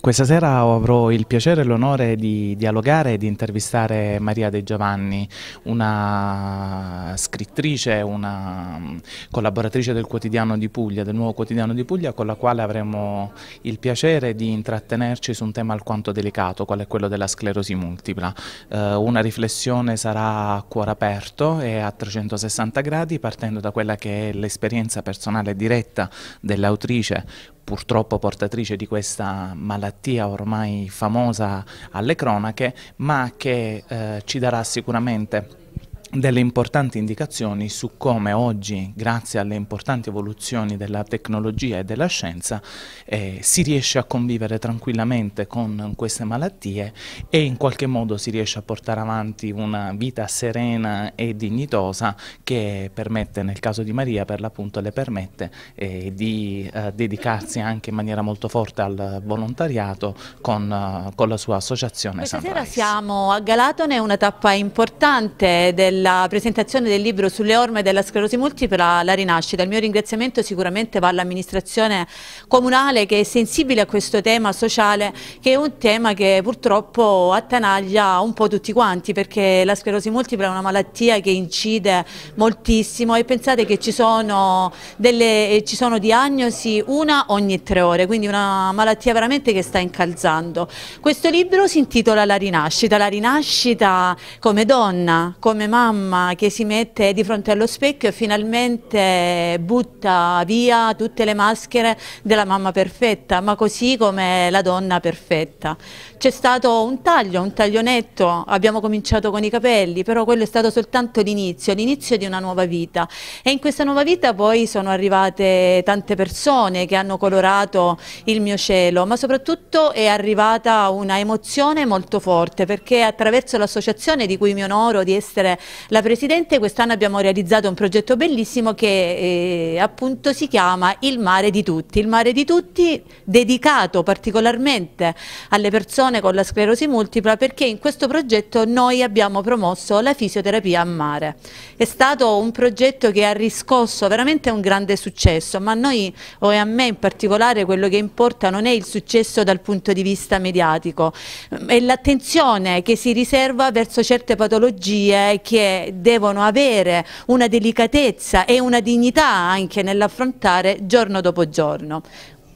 Questa sera avrò il piacere e l'onore di dialogare e di intervistare Maria De Giovanni, una scrittrice, una mm, collaboratrice del quotidiano di Puglia, del nuovo quotidiano di Puglia, con la quale avremo il piacere di intrattenerci su un tema alquanto delicato, qual è quello della sclerosi multipla. Eh, una riflessione sarà a cuore aperto e a 360 gradi, partendo da quella che è l'esperienza personale diretta dell'autrice purtroppo portatrice di questa malattia ormai famosa alle cronache, ma che eh, ci darà sicuramente delle importanti indicazioni su come oggi, grazie alle importanti evoluzioni della tecnologia e della scienza, eh, si riesce a convivere tranquillamente con queste malattie e in qualche modo si riesce a portare avanti una vita serena e dignitosa che permette, nel caso di Maria, per l'appunto le permette eh, di eh, dedicarsi anche in maniera molto forte al volontariato con, eh, con la sua associazione Questa Sunrise. sera siamo a Galatone, una tappa importante del della presentazione del libro sulle orme della sclerosi multipla la rinascita. Il mio ringraziamento sicuramente va all'amministrazione comunale che è sensibile a questo tema sociale che è un tema che purtroppo attanaglia un po' tutti quanti perché la sclerosi multipla è una malattia che incide moltissimo e pensate che ci sono, delle, eh, ci sono diagnosi una ogni tre ore, quindi una malattia veramente che sta incalzando. Questo libro si intitola La rinascita, la rinascita come donna, come mamma, mamma che si mette di fronte allo specchio e finalmente butta via tutte le maschere della mamma perfetta, ma così come la donna perfetta. C'è stato un taglio, un taglionetto, abbiamo cominciato con i capelli, però quello è stato soltanto l'inizio, l'inizio di una nuova vita. E in questa nuova vita poi sono arrivate tante persone che hanno colorato il mio cielo, ma soprattutto è arrivata una emozione molto forte, perché attraverso l'associazione di cui mi onoro di essere la Presidente, quest'anno abbiamo realizzato un progetto bellissimo che eh, appunto si chiama Il mare di tutti. Il mare di tutti dedicato particolarmente alle persone con la sclerosi multipla perché in questo progetto noi abbiamo promosso la fisioterapia a mare. È stato un progetto che ha riscosso veramente un grande successo, ma a noi o a me in particolare quello che importa non è il successo dal punto di vista mediatico, è l'attenzione che si riserva verso certe patologie che devono avere una delicatezza e una dignità anche nell'affrontare giorno dopo giorno.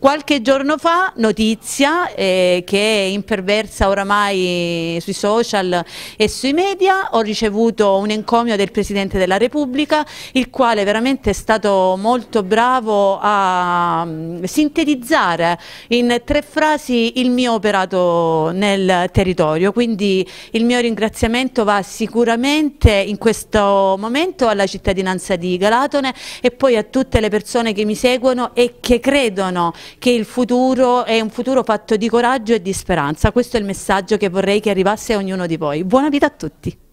Qualche giorno fa notizia eh, che è imperversa oramai sui social e sui media, ho ricevuto un encomio del Presidente della Repubblica, il quale veramente è stato molto bravo a mm, sintetizzare in tre frasi il mio operato nel territorio, quindi il mio ringraziamento va sicuramente in questo momento alla cittadinanza di Galatone e poi a tutte le persone che mi seguono e che credono che il futuro è un futuro fatto di coraggio e di speranza. Questo è il messaggio che vorrei che arrivasse a ognuno di voi. Buona vita a tutti!